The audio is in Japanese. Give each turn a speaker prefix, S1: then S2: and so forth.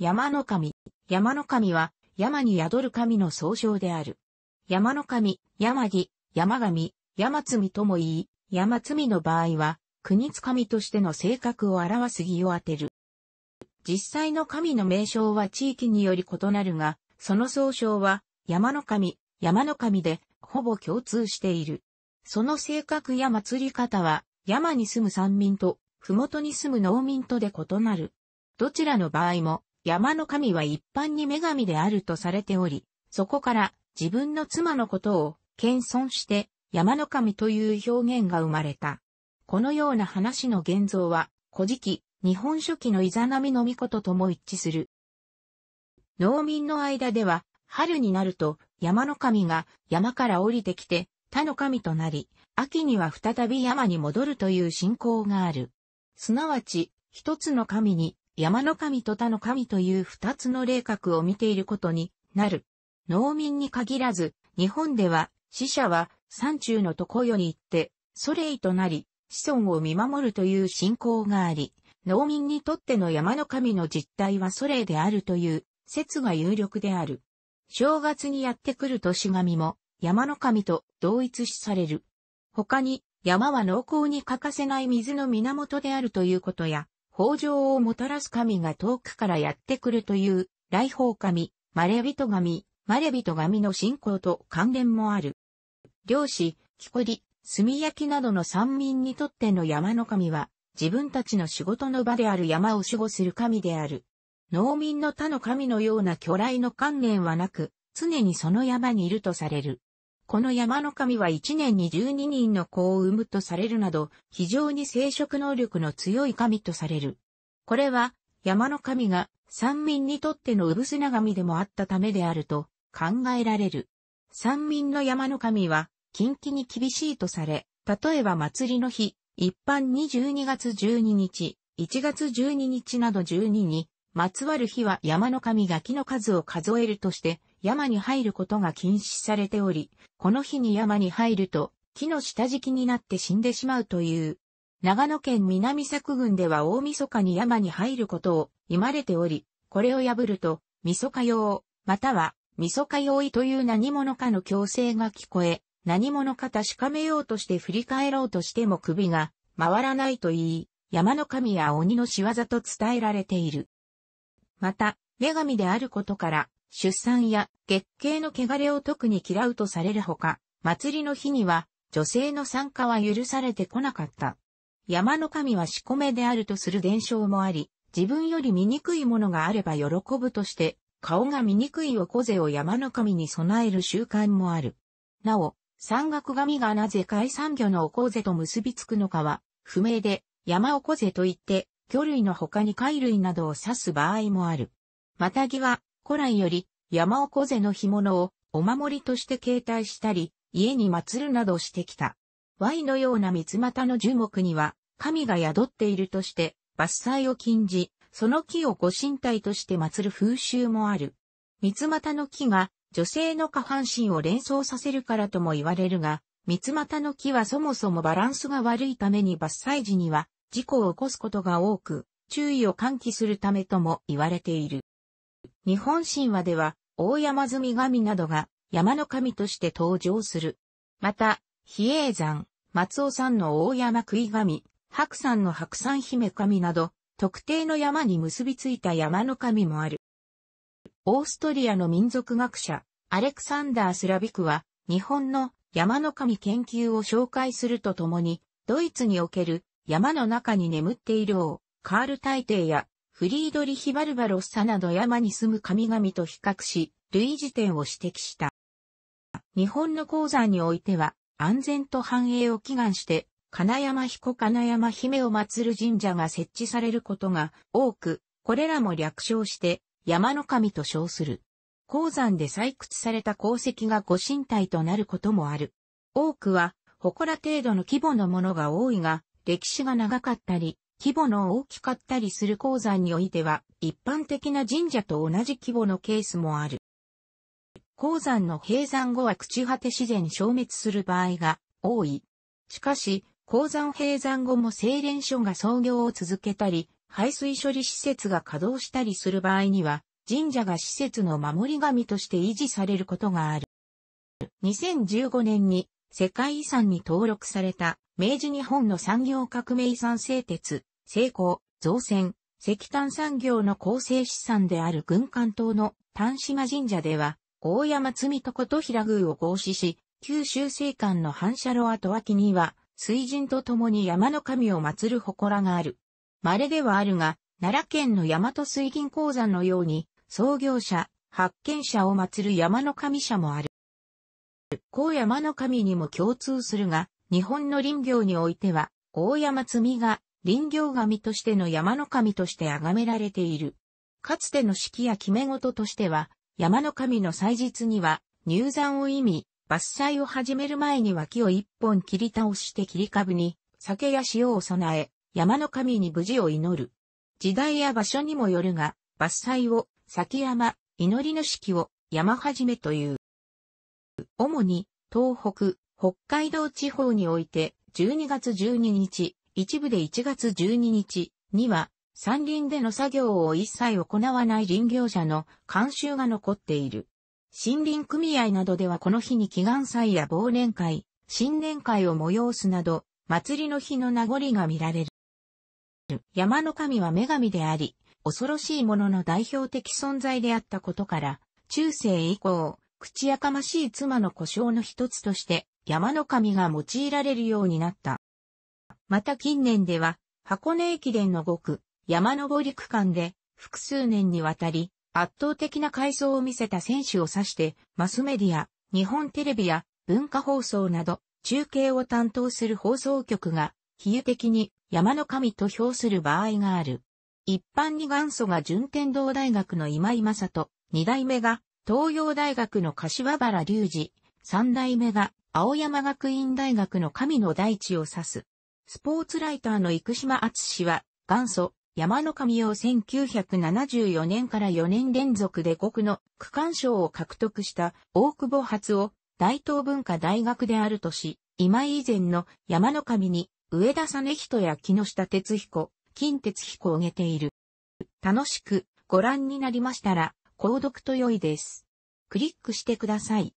S1: 山の神。山の神は、山に宿る神の総称である。山の神、山木、山神、山積とも言い、山積の場合は、国津神としての性格を表す義を当てる。実際の神の名称は地域により異なるが、その総称は、山の神、山の神で、ほぼ共通している。その性格や祭り方は、山に住む山民と、麓に住む農民とで異なる。どちらの場合も、山の神は一般に女神であるとされており、そこから自分の妻のことを謙遜して山の神という表現が生まれた。このような話の現像は、古事記、日本書紀のイザナミの御事とも一致する。農民の間では、春になると山の神が山から降りてきて他の神となり、秋には再び山に戻るという信仰がある。すなわち、一つの神に山の神と他の神という二つの霊格を見ていることになる。農民に限らず、日本では死者は山中の床より行って、ソレイとなり、子孫を見守るという信仰があり、農民にとっての山の神の実態はソレイであるという説が有力である。正月にやってくる年神も山の神と同一視される。他に山は農耕に欠かせない水の源であるということや、豊穣をもたらす神が遠くからやってくるという、来訪神、マレビト神、マレビト神の信仰と関連もある。漁師、木こり、炭焼きなどの山民にとっての山の神は、自分たちの仕事の場である山を守護する神である。農民の他の神のような巨来の観念はなく、常にその山にいるとされる。この山の神は一年に12人の子を産むとされるなど、非常に生殖能力の強い神とされる。これは、山の神が山民にとっての産砂神でもあったためであると考えられる。山民の山の神は、近畿に厳しいとされ、例えば祭りの日、一般に12月12日、1月12日など12に、まつわる日は山の神が木の数を数えるとして、山に入ることが禁止されており、この日に山に入ると、木の下敷きになって死んでしまうという。長野県南作郡では大晦日に山に入ることを言われており、これを破ると、晦日用、または、晦日用意という何者かの強制が聞こえ、何者か確かめようとして振り返ろうとしても首が回らないと言い、山の神や鬼の仕業と伝えられている。また、女神であることから、出産や月経の汚れを特に嫌うとされるほか、祭りの日には女性の参加は許されてこなかった。山の神は仕込めであるとする伝承もあり、自分より醜いものがあれば喜ぶとして、顔が醜いおこぜを山の神に備える習慣もある。なお、山岳神がなぜ海産魚のおこぜと結びつくのかは、不明で、山おこぜといって、魚類の他に貝類などを指す場合もある。また際。は、古来より、山尾小瀬の干物をお守りとして携帯したり、家に祀るなどしてきた。Y のような三つ股の樹木には、神が宿っているとして、伐採を禁じ、その木をご神体として祀る風習もある。三つ股の木が、女性の下半身を連想させるからとも言われるが、三つ股の木はそもそもバランスが悪いために伐採時には、事故を起こすことが多く、注意を喚起するためとも言われている。日本神話では、大山積神などが山の神として登場する。また、比叡山、松尾山の大山食い神、白山の白山姫神など、特定の山に結びついた山の神もある。オーストリアの民族学者、アレクサンダー・スラビクは、日本の山の神研究を紹介するとともに、ドイツにおける山の中に眠っている王、カール大帝やフリードリヒ・バルバロッサなど山に住む神々と比較し、類似点を指摘した。日本の鉱山においては、安全と繁栄を祈願して、金山彦金山姫を祀る神社が設置されることが多く、これらも略称して山の神と称する。鉱山で採掘された鉱石がご神体となることもある。多くは、祠程度の規模のものが多いが、歴史が長かったり、規模の大きかったりする鉱山においては、一般的な神社と同じ規模のケースもある。鉱山の閉山後は朽ち果て自然消滅する場合が多い。しかし、鉱山閉山後も精錬所が操業を続けたり、排水処理施設が稼働したりする場合には、神社が施設の守り神として維持されることがある。2015年に世界遺産に登録された明治日本の産業革命遺産製鉄成功、造船、石炭産業の構成資産である軍艦島の丹島神社では、大山積とこと平宮を合祀し、九州西館の反射炉跡脇には、水神と共に山の神を祀る祠がある。稀ではあるが、奈良県の大和水銀鉱山のように、創業者、発見者を祀る山の神社もある。高山の神にも共通するが、日本の林業においては、大山積が林業神としての山の神として崇められている。かつての式や決め事としては、山の神の祭日には、入山を意味、伐採を始める前に脇を一本切り倒して切り株に、酒や塩を備え、山の神に無事を祈る。時代や場所にもよるが、伐採を、先山、祈りの式を、山始めという。主に、東北、北海道地方において、12月12日、一部で1月12日には、山林での作業を一切行わない林業者の慣習が残っている。森林組合などではこの日に祈願祭や忘年会、新年会を催すなど、祭りの日の名残が見られる。山の神は女神であり、恐ろしいものの代表的存在であったことから、中世以降、口やかましい妻の故障の一つとして、山の神が用いられるようになった。また近年では、箱根駅伝の5区、山登り区間で、複数年にわたり、圧倒的な改装を見せた選手を指して、マスメディア、日本テレビや文化放送など、中継を担当する放送局が、比喩的に山の神と評する場合がある。一般に元祖が順天堂大学の今井正人、二代目が東洋大学の柏原隆二、三代目が青山学院大学の神の大地を指す。スポーツライターの生島厚氏は、元祖、山の神を1974年から4年連続で国の区間賞を獲得した大久保初を大東文化大学であるとし、今以前の山の神に上田実人や木下哲彦、金哲彦を挙げている。楽しくご覧になりましたら、購読と良いです。クリックしてください。